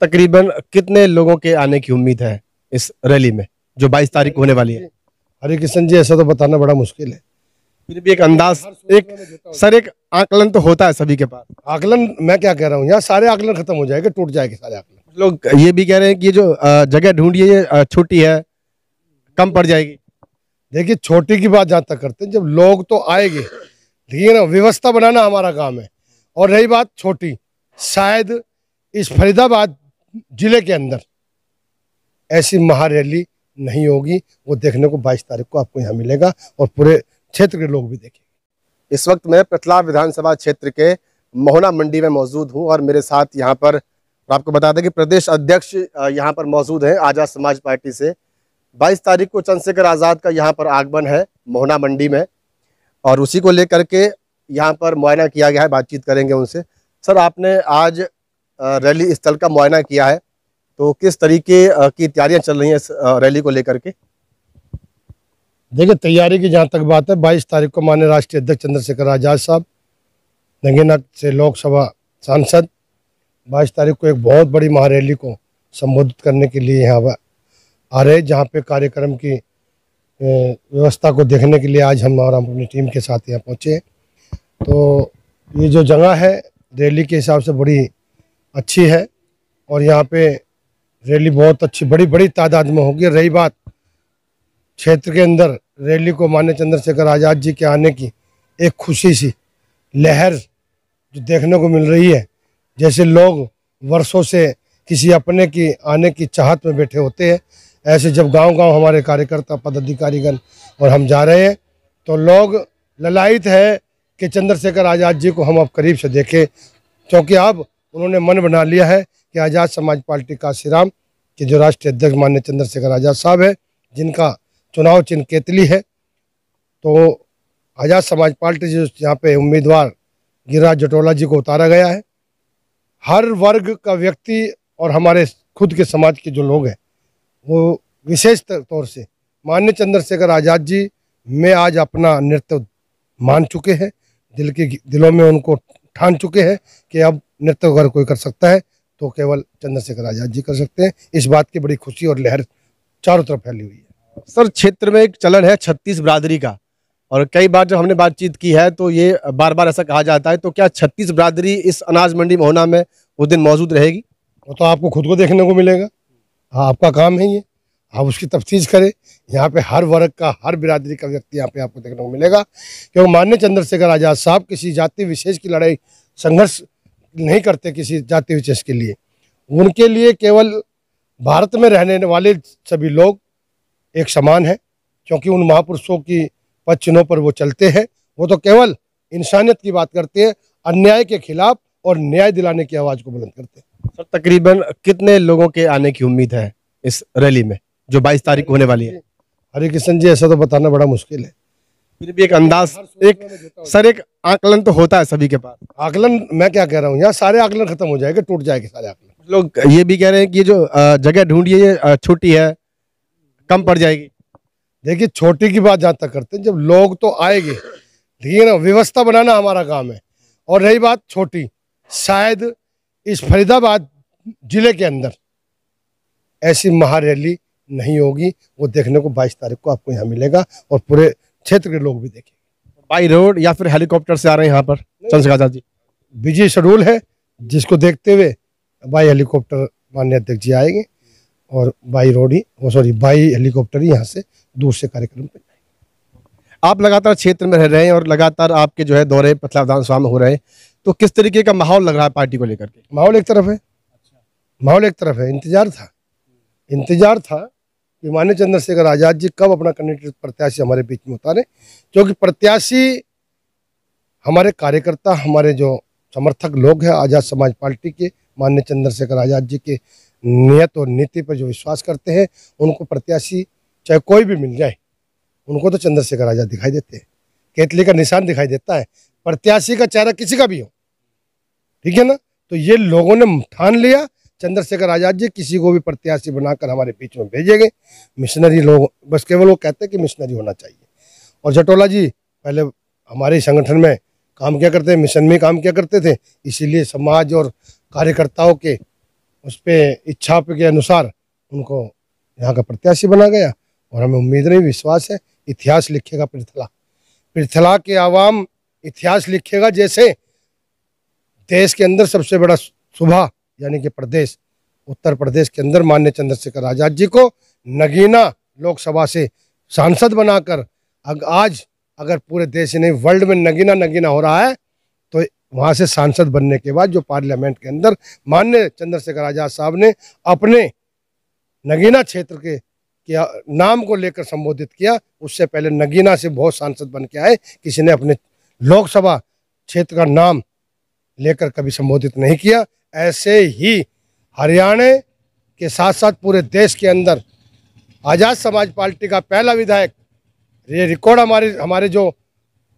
तकरीबन कितने लोगों के आने की उम्मीद है इस रैली में जो 22 तारीख को होने वाली है हरे कृष्ण जी ऐसा तो बताना बड़ा मुश्किल है फिर भी एक अंदाज एक सर एक आकलन तो होता है सभी के पास आकलन मैं क्या कह रहा हूँ यहाँ सारे आकलन खत्म हो जाएगा टूट जाएंगे सारे आकलन लोग ये भी कह रहे हैं कि जो जगह ढूंढिए छोटी है कम पड़ जाएगी देखिए छोटी की बात जहाँ तक करते हैं जब लोग तो आएंगे ठीक है ना व्यवस्था बनाना हमारा काम है और रही बात छोटी शायद इस फरीदाबाद जिले के अंदर ऐसी महारैली नहीं होगी वो देखने को 22 तारीख को आपको यहाँ मिलेगा और पूरे क्षेत्र के लोग भी देखेंगे इस वक्त मैं प्रतला विधानसभा क्षेत्र के मोहना मंडी में मौजूद हूँ और मेरे साथ यहाँ पर आपको बता दें कि प्रदेश अध्यक्ष यहाँ पर मौजूद हैं आज़ाद समाज पार्टी से 22 तारीख को चंद्रशेखर आज़ाद का यहाँ पर आगमन है मोहना मंडी में और उसी को लेकर के यहाँ पर मुआयना किया गया है बातचीत करेंगे उनसे सर आपने आज रैली स्थल का मुआयना किया है तो किस तरीके की तैयारियां चल रही हैं इस रैली को लेकर के देखिए तैयारी की जहाँ तक बात है बाईस तारीख को माननीय राष्ट्रीय अध्यक्ष चंद्रशेखर आज़ाद साहब नंगेनाथ से लोकसभा सांसद बाईस तारीख को एक बहुत बड़ी महारैली को संबोधित करने के लिए यहाँ आ रहे जहाँ पे कार्यक्रम की व्यवस्था को देखने के लिए आज हम और हम अपनी टीम के साथ यहाँ पहुँचे तो ये जो जगह है रैली के हिसाब से बड़ी अच्छी है और यहाँ पे रैली बहुत अच्छी बड़ी बड़ी तादाद में होगी रही बात क्षेत्र के अंदर रैली को मान्य चंद्रशेखर आज़ाद जी के आने की एक खुशी सी लहर जो देखने को मिल रही है जैसे लोग वर्षों से किसी अपने की आने की चाहत में बैठे होते हैं ऐसे जब गांव-गांव हमारे कार्यकर्ता पदाधिकारीगण और हम जा रहे हैं तो लोग ललायित है कि चंद्रशेखर आज़ाद जी को हम अब करीब से देखें क्योंकि अब उन्होंने मन बना लिया है कि आज़ाद समाज पार्टी का श्रीराम के जो राष्ट्रीय अध्यक्ष मान्य चंद्रशेखर आज़ाद साहब है जिनका चुनाव चिन्ह केतली है तो आज़ाद समाज पार्टी जो यहाँ पे उम्मीदवार गिरिराज जटोला जी को उतारा गया है हर वर्ग का व्यक्ति और हमारे खुद के समाज के जो लोग हैं वो विशेष तौर से मान्य चंद्रशेखर आज़ाद जी में आज अपना नृत्य मान चुके हैं दिल के दिलों में उनको ठान चुके हैं कि अब नृत्य तो अगर कोई कर सकता है तो केवल चंद्रशेखर आजाद जी कर सकते हैं इस बात की बड़ी खुशी और लहर चारों तरफ फैली हुई है सर क्षेत्र में एक चलन है छत्तीस बरादरी का और कई बार जब हमने बातचीत की है तो ये बार बार ऐसा कहा जाता है तो क्या छत्तीस बरादरी इस अनाज मंडी मोहना में उस दिन मौजूद रहेगी वो तो आपको खुद को देखने को मिलेगा हाँ आपका काम है ये आप उसकी तफ्तीश करें यहाँ पे हर वर्ग का हर बिरादरी का व्यक्ति यहाँ पे आपको देखने को मिलेगा क्योंकि मान्य चंद्रशेखर आज़ाद साहब किसी जाति विशेष की लड़ाई संघर्ष नहीं करते किसी जाति विशेष के लिए उनके लिए केवल भारत में रहने वाले सभी लोग एक समान है क्योंकि उन महापुरुषों की पद चिन्हों पर वो चलते हैं वो तो केवल इंसानियत की बात करते हैं अन्याय के खिलाफ और न्याय दिलाने की आवाज़ को बुलंद करते हैं सर तकरीबन कितने लोगों के आने की उम्मीद है इस रैली में जो 22 तारीख को होने वाली है हरे कृष्ण जी ऐसा तो बताना बड़ा मुश्किल है फिर भी एक अंदाज एक सर एक आकलन तो होता है सभी के पास आकलन मैं क्या कह रहा हूँ यहाँ सारे आकलन खत्म हो जाएगा टूट जाएंगे सारे आकलन लोग ये भी कह रहे हैं कि जो जगह ढूंढिए ये छोटी है कम पड़ जाएगी देखिए छोटी की बात जहाँ तक करते हैं जब लोग तो आएंगे ठीक ना व्यवस्था बनाना हमारा काम है और रही बात छोटी शायद इस फरीदाबाद जिले के अंदर ऐसी महारैली नहीं होगी वो देखने को 22 तारीख को आपको यहाँ मिलेगा और पूरे क्षेत्र के लोग भी देखेंगे बाई रोड या फिर हेलीकॉप्टर से आ रहे हैं यहाँ पर चंद्रशेखर आजाद जी बिजी शेड्यूल है जिसको देखते हुए बाई हेलीकॉप्टर माननीय अध्यक्ष जी आएंगे और बाई रोड ही सॉरी बाई हेलीकॉप्टर ही यहाँ से दूर से कार्यक्रम पे आप लगातार क्षेत्र में रह रहे हैं और लगातार आपके जो है दौरे पथला विधानसभा में हो रहे हैं तो किस तरीके का माहौल लग रहा है पार्टी को लेकर के माहौल एक तरफ है अच्छा। माहौल एक तरफ है इंतजार था हम्म। इंतजार था मान्य चंद्रशेखर आज़ाद जी कब अपना कैंडिडेट प्रत्याशी हमारे बीच में उतारें क्योंकि प्रत्याशी हमारे कार्यकर्ता हमारे जो समर्थक लोग हैं आज़ाद समाज पार्टी के मान्य चंद्रशेखर आज़ाद जी के नियत और नीति पर जो विश्वास करते हैं उनको प्रत्याशी चाहे कोई भी मिल जाए उनको तो चंद्रशेखर आज़ाद दिखाई देते हैं केतली का निशान दिखाई देता है प्रत्याशी का चेहरा किसी का भी हो ठीक है ना तो ये लोगों ने ठान लिया चंद्रशेखर आजाद जी किसी को भी प्रत्याशी बनाकर हमारे बीच में भेजेंगे मिशनरी लोग बस केवल वो कहते हैं कि मिशनरी होना चाहिए और जटोला जी पहले हमारे संगठन में काम किया करते हैं मिशन में काम किया करते थे इसीलिए समाज और कार्यकर्ताओं के उस पर इच्छा के अनुसार उनको यहाँ का प्रत्याशी बना गया और हमें उम्मीद नहीं विश्वास है इतिहास लिखेगा पृथला पृथला के आवाम इतिहास लिखेगा जैसे देश के अंदर सबसे बड़ा सुबह यानी कि प्रदेश उत्तर प्रदेश के अंदर मान्य चंद्रशेखर आज़ाद जी को नगीना लोकसभा से सांसद बनाकर अग आज अगर पूरे देश नहीं वर्ल्ड में नगीना नगीना हो रहा है तो वहाँ से सांसद बनने के बाद जो पार्लियामेंट के अंदर मान्य चंद्रशेखर आज़ाद साहब ने अपने नगीना क्षेत्र के या नाम को लेकर संबोधित किया उससे पहले नगीना से बहुत सांसद बन के आए किसी ने अपने लोकसभा क्षेत्र का नाम लेकर कभी संबोधित नहीं किया ऐसे ही हरियाणा के साथ साथ पूरे देश के अंदर आज़ाद समाज पार्टी का पहला विधायक ये रिकॉर्ड हमारे हमारे जो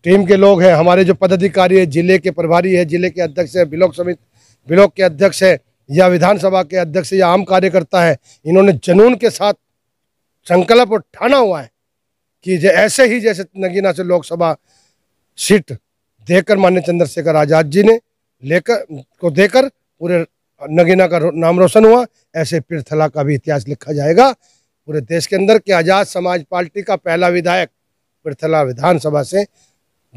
टीम के लोग हैं हमारे जो पदाधिकारी है जिले के प्रभारी है जिले के अध्यक्ष है ब्लॉक समिति ब्लॉक के अध्यक्ष है या विधानसभा के अध्यक्ष या आम कार्यकर्ता है इन्होंने जनून के साथ संकल्प और ठाना हुआ है कि ऐसे ही जैसे नगीना से लोकसभा सीट देकर मान्य चंद्रशेखर आज़ाद जी ने लेकर को देकर पूरे नगीना का नाम रोशन हुआ ऐसे पिरथला का भी इतिहास लिखा जाएगा पूरे देश के अंदर के आज़ाद समाज पार्टी का पहला विधायक पिरथला विधानसभा से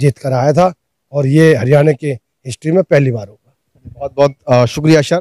जीत कर आया था और ये हरियाणा की हिस्ट्री में पहली बार होगा बहुत बहुत शुक्रिया सर